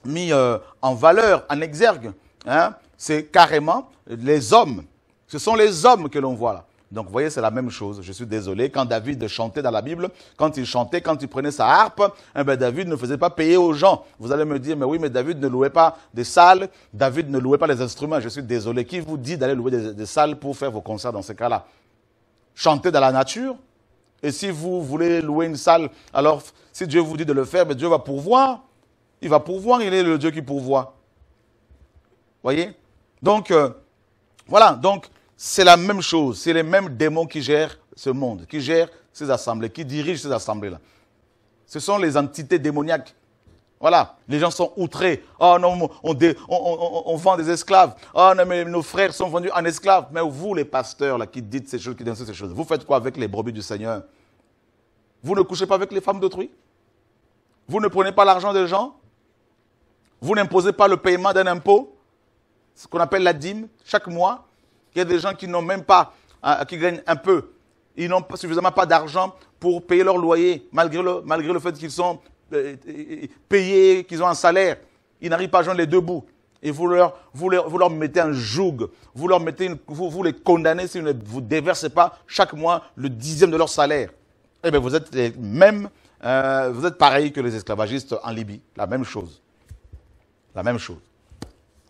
mis euh, en valeur, en exergue. Hein. C'est carrément les hommes. Ce sont les hommes que l'on voit là. Donc, vous voyez, c'est la même chose. Je suis désolé. Quand David chantait dans la Bible, quand il chantait, quand il prenait sa harpe, eh ben, David ne faisait pas payer aux gens. Vous allez me dire, mais oui, mais David ne louait pas des salles. David ne louait pas les instruments. Je suis désolé. Qui vous dit d'aller louer des, salles pour faire vos concerts dans ces cas-là? chanter dans la nature. Et si vous voulez louer une salle, alors si Dieu vous dit de le faire, mais Dieu va pourvoir. Il va pourvoir, il est le Dieu qui pourvoit. Voyez Donc, euh, voilà, donc c'est la même chose. C'est les mêmes démons qui gèrent ce monde, qui gèrent ces assemblées, qui dirigent ces assemblées-là. Ce sont les entités démoniaques voilà, les gens sont outrés. Oh non, on, vend des esclaves. Oh non, mais nos frères sont vendus en esclaves. Mais vous, les pasteurs, là, qui dites ces choses, qui dénoncent ces choses, vous faites quoi avec les brebis du Seigneur Vous ne couchez pas avec les femmes d'autrui Vous ne prenez pas l'argent des gens Vous n'imposez pas le paiement d'un impôt Ce qu'on appelle la dîme, chaque mois Il y a des gens qui n'ont même pas, euh, qui gagnent un peu. Ils n'ont suffisamment pas d'argent pour payer leur loyer, malgré malgré le fait qu'ils sont euh, payés, qu'ils ont un salaire. Ils n'arrivent pas à joindre les deux bouts. Et vous leur, mettez un joug, vous, leur mettez les condamnez si vous ne vous déversez pas chaque mois le dixième de leur salaire. Eh bien, vous êtes même euh, vous êtes pareil que les esclavagistes en Libye. La même chose. La même chose.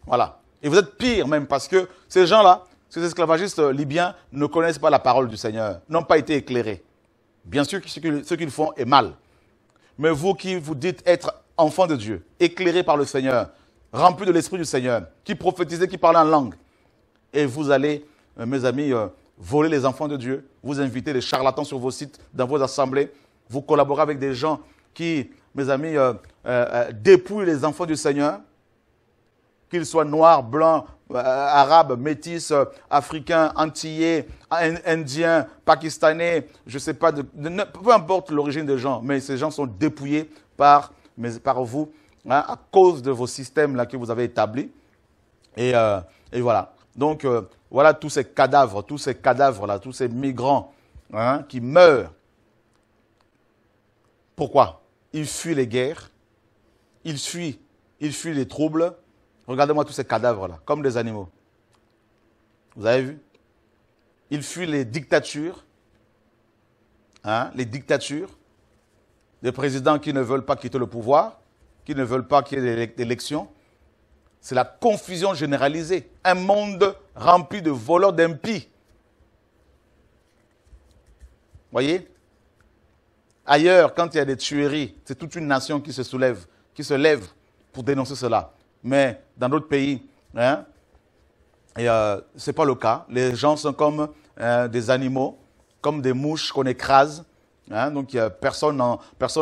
Voilà. Et vous êtes pire même parce que ces gens-là, ces esclavagistes libyens ne connaissent pas la parole du Seigneur, n'ont pas été éclairés. Bien sûr, ce qu'ils font est mal. Mais vous qui vous dites être enfants de Dieu, éclairés par le Seigneur, remplis de l'Esprit du Seigneur, qui prophétisez, qui parlez en langue, et vous allez, euh, mes amis, euh, voler les enfants de Dieu, vous invitez les charlatans sur vos sites, dans vos assemblées, vous collaborez avec des gens qui, mes amis, euh, dépouillent les enfants du Seigneur, qu'ils soient noirs, blancs, euh, arabes, métis, euh, africains, antillais, indiens, pakistanais, je ne sais pas, peu importe l'origine des gens, mais ces gens sont dépouillés par, par vous hein, à cause de vos systèmes là, que vous avez établis. Et, euh, voilà. Donc voilà tous ces cadavres, tous ces cadavres là, tous ces migrants hein, qui meurent. Pourquoi Ils fuient les guerres, ils fuient, ils fuient les troubles, Regardez-moi tous ces cadavres-là, comme des animaux. Vous avez vu Ils fuient les dictatures, hein, les dictatures, des présidents qui ne veulent pas quitter le pouvoir, qui ne veulent pas qu'il y ait d'élections. C'est la confusion généralisée. Un monde rempli de voleurs d'impies. Voyez Ailleurs, quand il y a des tueries, c'est toute une nation qui se soulève, qui se lève pour dénoncer cela mais dans d'autres pays, hein. euh, ce n'est pas le cas. Les gens sont comme euh, des animaux, comme des mouches qu'on écrase. Hein. donc personne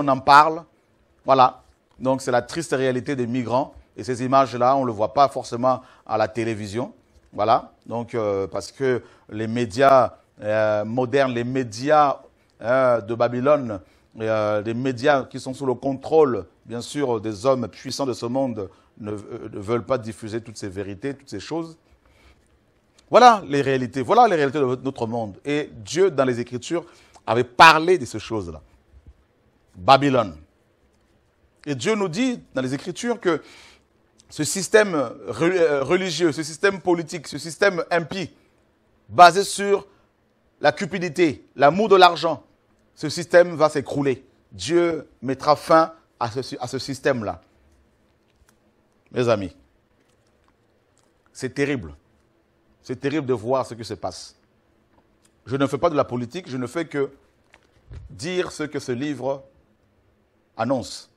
n'en parle. Voilà. Donc c'est la triste réalité des migrants. Et ces images-là, on ne le voit pas forcément à la télévision. Voilà. Donc euh, parce que les médias modernes, les médias hein, de Babylone, les médias qui sont sous le contrôle, bien sûr, des hommes puissants de ce monde, euh, ne, veulent pas diffuser toutes ces vérités, toutes ces choses. Voilà les réalités, voilà les réalités de notre monde. Et Dieu, dans les Écritures, avait parlé de ces choses-là. Babylone. Et Dieu nous dit dans les Écritures que ce système euh, euh, religieux, ce système politique, ce système impie, basé sur la cupidité, l'amour de l'argent, ce système va s'écrouler. Dieu mettra fin à ce système-là mes amis, c'est terrible. C'est terrible de voir ce qui se passe. Je ne fais pas de la politique, je ne fais que dire ce que ce livre annonce.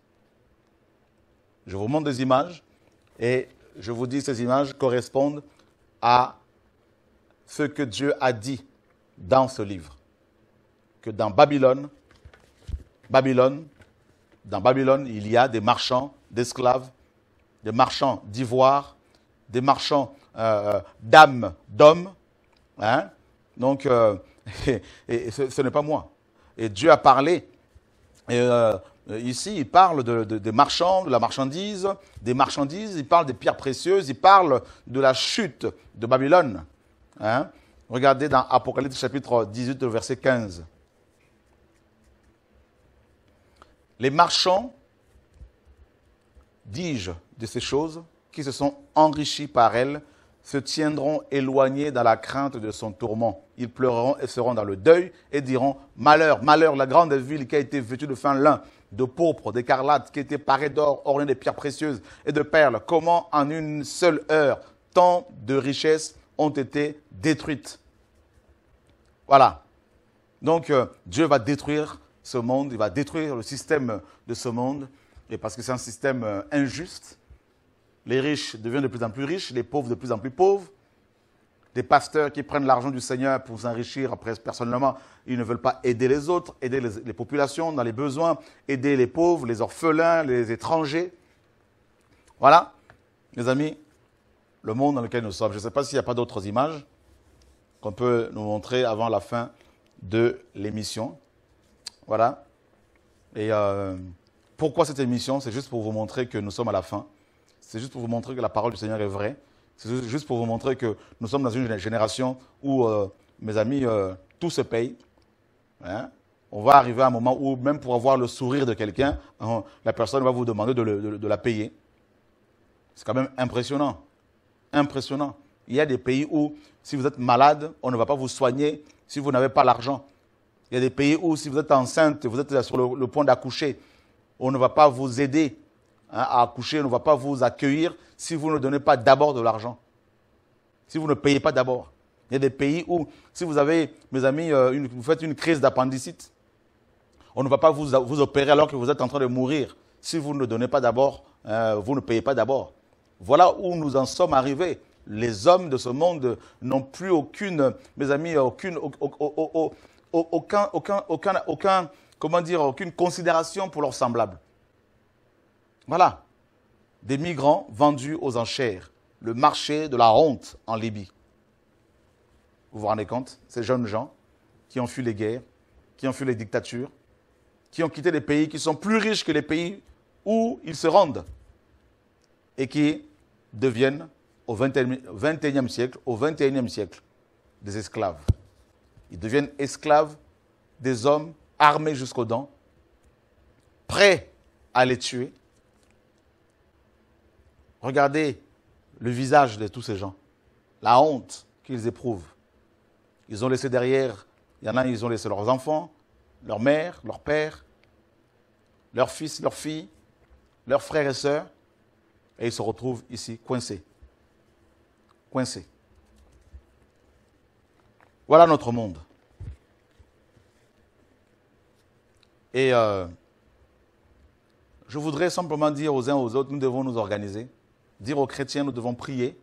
Je vous montre des images et je vous dis que ces images correspondent à ce que Dieu a dit dans ce livre. Que dans Babylone, Babylone, dans Babylone, il y a des marchands d'esclaves des marchands d'ivoire, des marchands euh, euh, d'âmes d'hommes. Hein? Donc, euh, et, ce, n'est pas moi. Et Dieu a parlé. Et, ici, il parle des marchands, de la marchandise, des marchandises, il parle des pierres précieuses, il parle de la chute de Babylone. Hein. Regardez dans Apocalypse chapitre 18, verset 15. Les marchands, dis-je, de ces choses, qui se sont enrichies par elles, se tiendront éloignés dans la crainte de son tourment. Ils pleureront et seront dans le deuil et diront Malheur, malheur, la grande ville qui a été vêtue de fin lin, de pourpre, d'écarlate, qui était parée d'or, ornée de pierres précieuses et de perles. Comment en une seule heure tant de richesses ont été détruites Voilà. Donc euh, Dieu va détruire ce monde, il va détruire le système de ce monde, et parce que c'est un système euh, injuste les riches deviennent de plus en plus riches, les pauvres de plus en plus pauvres. Des pasteurs qui prennent l'argent du Seigneur pour s'enrichir, après, personnellement, ils ne veulent pas aider les autres, aider les, populations dans les besoins, aider les pauvres, les orphelins, les étrangers. Voilà, mes amis, le monde dans lequel nous sommes. Je ne sais pas s'il n'y a pas d'autres images qu'on peut nous montrer avant la fin de l'émission. Voilà. Et euh, pourquoi cette émission C'est juste pour vous montrer que nous sommes à la fin. C'est juste pour vous montrer que la parole du Seigneur est vraie. C'est juste pour vous montrer que nous sommes dans une génération où, euh, mes amis, euh, tout se paye. Hein. On va arriver à un moment où, même pour avoir le sourire de quelqu'un, hein, la personne va vous demander de, la payer. C'est quand même impressionnant. Impressionnant. Il y a des pays où, si vous êtes malade, on ne va pas vous soigner si vous n'avez pas l'argent. Il y a des pays où, si vous êtes enceinte, vous êtes sur le point d'accoucher, on ne va pas vous aider Hein, à accoucher ne va pas vous accueillir si vous ne donnez pas d'abord de l'argent, si vous ne payez pas d'abord. Il y a des pays où, si vous avez, mes amis, euh, vous faites une crise d'appendicite, on ne va pas vous, opérer alors que vous êtes en train de mourir. Si vous ne donnez pas d'abord, euh, vous ne payez pas d'abord. Voilà où nous en sommes arrivés. Les hommes de ce monde n'ont plus aucune, mes amis, aucune, aucun, aucun, comment dire, aucune considération pour leurs semblables. Voilà, des migrants vendus aux enchères, le marché de la honte en Libye. Vous vous rendez compte Ces jeunes gens qui ont fui les guerres, qui ont fui les dictatures, qui ont quitté les pays qui sont plus riches que les pays où ils se rendent et qui deviennent au XXIe siècle, au XXIe siècle, des esclaves. Ils deviennent esclaves des hommes armés jusqu'aux dents, prêts à les tuer, Regardez le visage de tous ces gens, la honte qu'ils éprouvent. Ils ont laissé derrière, il y en a, ils ont laissé leurs enfants, leur mère, leur père, leurs fils, leurs filles, leurs frères et sœurs, et ils se retrouvent ici coincés. Coincés. Voilà notre monde. Et euh, je voudrais simplement dire aux uns aux autres, nous devons nous organiser dire aux chrétiens nous devons prier,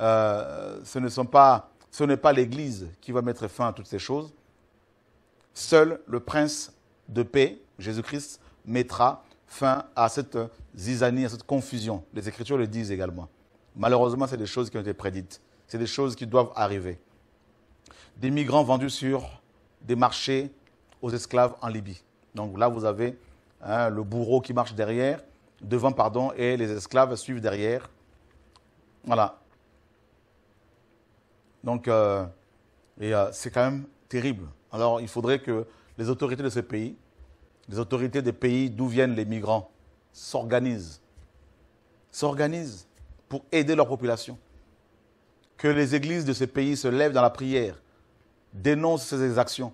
euh, ce n'est pas, l'Église qui va mettre fin à toutes ces choses. Seul le Prince de paix, Jésus-Christ, mettra fin à cette zizanie, à cette confusion. Les Écritures le disent également. Malheureusement, c'est des choses qui ont été prédites. C'est des choses qui doivent arriver. Des migrants vendus sur des marchés aux esclaves en Libye. Donc là, vous avez hein, le bourreau qui marche derrière devant, pardon, et les esclaves suivent derrière. Voilà. Donc, euh, euh, c'est quand même terrible. Alors, il faudrait que les autorités de ce pays, les autorités des pays d'où viennent les migrants, s'organisent. S'organisent pour aider leur population. Que les églises de ces pays se lèvent dans la prière, dénoncent ces exactions.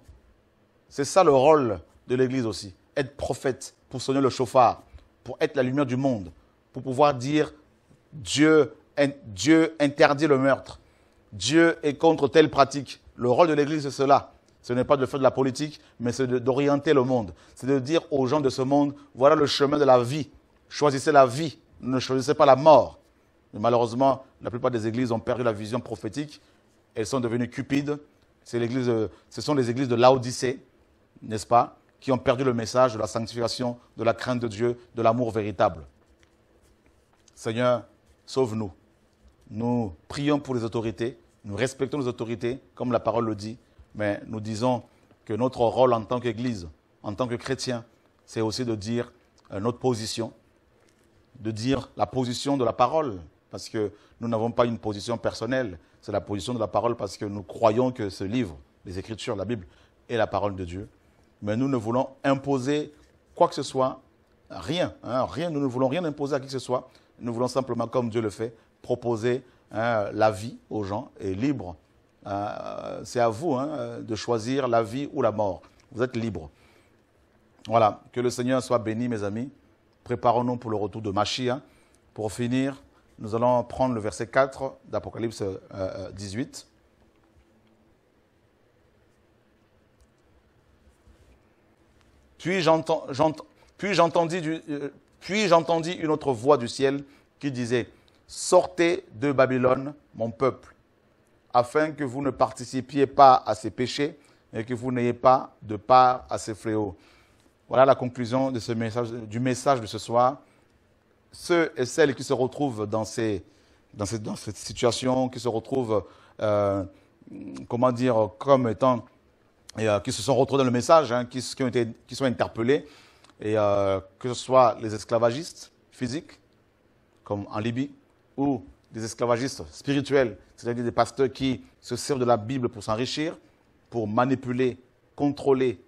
C'est ça le rôle de l'église aussi, être prophète pour sonner le chauffard pour être la lumière du monde, pour pouvoir dire Dieu, Dieu interdit le meurtre, Dieu est contre telle pratique. Le rôle de l'Église, c'est cela. Ce n'est pas de faire de la politique, mais c'est d'orienter le monde. C'est de dire aux gens de ce monde, voilà le chemin de la vie. Choisissez la vie, ne choisissez pas la mort. malheureusement, la plupart des églises ont perdu la vision prophétique. Elles sont devenues cupides. Euh, ce sont les églises de l'Odyssée, n'est-ce pas qui ont perdu le message de la sanctification, de la crainte de Dieu, de l'amour véritable. Seigneur, sauve-nous. Nous prions pour les autorités, nous respectons les autorités, comme la parole le dit, mais nous disons que notre rôle en tant qu'Église, en tant que chrétien, c'est aussi de dire euh, notre position, de dire la position de la parole, parce que nous n'avons pas une position personnelle, c'est la position de la parole parce que nous croyons que ce livre, les Écritures, la Bible, est la parole de Dieu mais nous ne voulons imposer quoi que ce soit, rien. Hein, rien nous ne voulons rien imposer à qui que ce soit. Nous voulons simplement, comme Dieu le fait, proposer hein, la vie aux gens et libre. Euh, c'est à vous hein, de choisir la vie ou la mort. Vous êtes libre. Voilà, que le Seigneur soit béni, mes amis. Préparons-nous pour le retour de Machia. Pour finir, nous allons prendre le verset 4 d'Apocalypse 18. Euh, euh, Euh, puis j'entendis une autre voix du ciel qui disait, Sortez de Babylone, mon peuple, afin que vous ne participiez pas à ses péchés et que vous n'ayez pas de part à ses fléaux. Voilà la conclusion de du message de ce soir. Ceux et celles qui se retrouvent dans, cette situation, qui se retrouvent, euh, comment dire, comme étant et, euh, qui se sont retrouvés dans le message, hein, qui, sont interpellés, et euh, que ce soit les esclavagistes physiques, comme en Libye, ou des esclavagistes spirituels, c'est-à-dire des pasteurs qui se servent de la Bible pour s'enrichir, pour manipuler, contrôler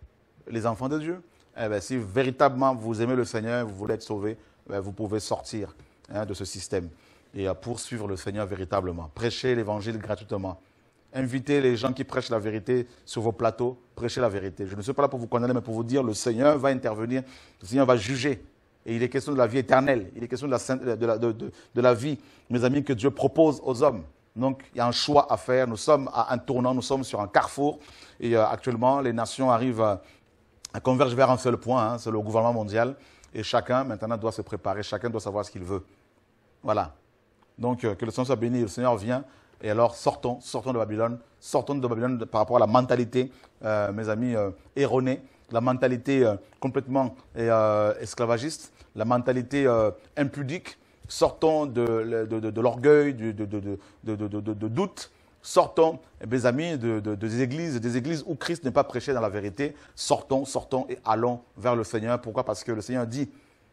les enfants de Dieu, eh ben, si véritablement vous aimez le Seigneur, vous voulez être sauvé, eh ben, vous pouvez sortir hein, de ce système et euh, poursuivre le Seigneur véritablement, prêcher l'Évangile gratuitement, Invitez les gens qui prêchent la vérité sur vos plateaux, prêchez la vérité. Je ne suis pas là pour vous condamner, mais pour vous dire, le Seigneur va intervenir, le Seigneur va juger. Et il est question de la vie éternelle, il est question de la, de vie, mes amis, que Dieu propose aux hommes. Donc, il y a un choix à faire. Nous sommes à un tournant, nous sommes sur un carrefour. Et euh, actuellement, les nations arrivent à, converger vers un seul point, hein. c'est le gouvernement mondial. Et chacun, maintenant, doit se préparer, chacun doit savoir ce qu'il veut. Voilà. Donc, euh, que le Seigneur soit béni, le Seigneur vient et alors, sortons, sortons de Babylone, sortons de Babylone par rapport à la mentalité, euh, mes amis, euh, erronée, la mentalité euh, complètement esclavagiste, la mentalité impudique. Sortons de, l'orgueil, de doute. Sortons, eh mes amis, des églises, des églises où Christ n'est pas prêché dans la vérité. Sortons, sortons et allons vers le Seigneur. Pourquoi Parce que le Seigneur dit,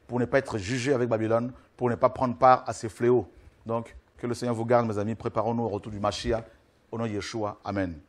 pour ne pas être jugé avec Babylone, pour ne pas prendre part à ses fléaux. Donc, que le Seigneur vous garde, mes amis. Préparons-nous au retour du Mashiach. Au nom de Yeshua. Amen.